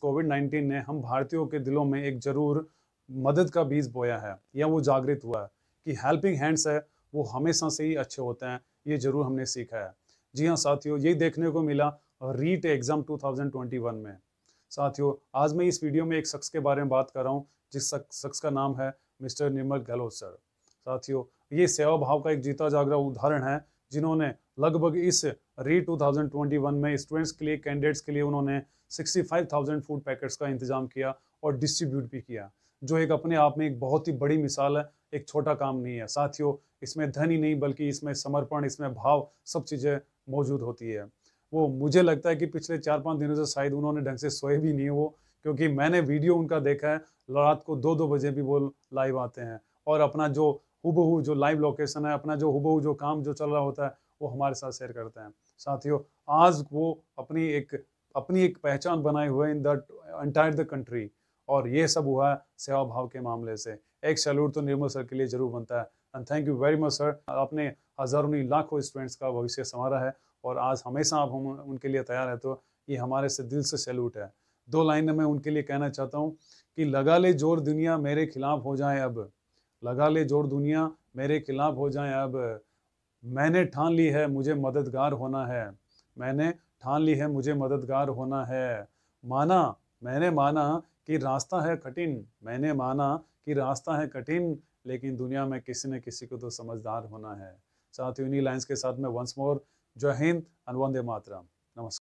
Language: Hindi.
कोविड 19 ने हम भारतीयों के दिलों में एक जरूर मदद का बीज बोया है या वो जागृत हुआ है कि हेल्पिंग हैंड्स है वो हमेशा से ही अच्छे होते हैं ये जरूर हमने सीखा है जी हाँ साथियों ये देखने को मिला रीट एग्ज़ाम 2021 में साथियों आज मैं इस वीडियो में एक शख्स के बारे में बात कर रहा हूँ जिस शख्स का नाम है मिस्टर निर्मल गहलोत सर साथियों ये सेवा भाव का एक जीता जागरा उदाहरण है जिन्होंने लगभग इस री 2021 में स्टूडेंट्स के लिए कैंडिडेट्स के लिए उन्होंने 65,000 फूड पैकेट्स का इंतजाम किया और डिस्ट्रीब्यूट भी किया जो एक अपने आप में एक बहुत ही बड़ी मिसाल है एक छोटा काम नहीं है साथियों इसमें धन ही नहीं बल्कि इसमें समर्पण इसमें भाव सब चीज़ें मौजूद होती है वो मुझे लगता है कि पिछले चार पाँच दिनों से शायद उन्होंने ढंग से सोए भी नहीं वो क्योंकि मैंने वीडियो उनका देखा है रात को दो दो बजे भी वो लाइव आते हैं और अपना जो हुबहू जो लाइव लोकेशन है अपना जो हुबहू जो काम जो चल रहा होता है वो हमारे साथ शेयर करते हैं साथियों आज वो अपनी एक अपनी एक पहचान बनाए हुए in that entire the country और ये सब हुआ सेवा भाव के मामले से एक सैल्यूट तो निर्मल सर के लिए जरूर बनता है and thank you very much sir आपने हज़ारों नहीं लाखों स्टूडेंट्स का भविष्य संवारा है और आज हमेशा आप हम उनके लिए तैयार है तो ये हमारे से दिल से सैल्यूट है दो लाइन में उनके लिए कहना चाहता हूँ कि लगा ले जोर दुनिया मेरे खिलाफ हो जाए अब लगा ले जोड़ दुनिया मेरे खिलाफ हो जाए अब मैंने ठान ली है मुझे मददगार होना है मैंने ठान ली है मुझे मददगार होना है माना मैंने माना कि रास्ता है कठिन मैंने माना कि रास्ता है कठिन लेकिन दुनिया में किसी न किसी को तो समझदार होना है साथ ही उन्हीं लाइन्स के साथ में वंस मोर जय हिंद अनुवंदे मातरम नमस्कार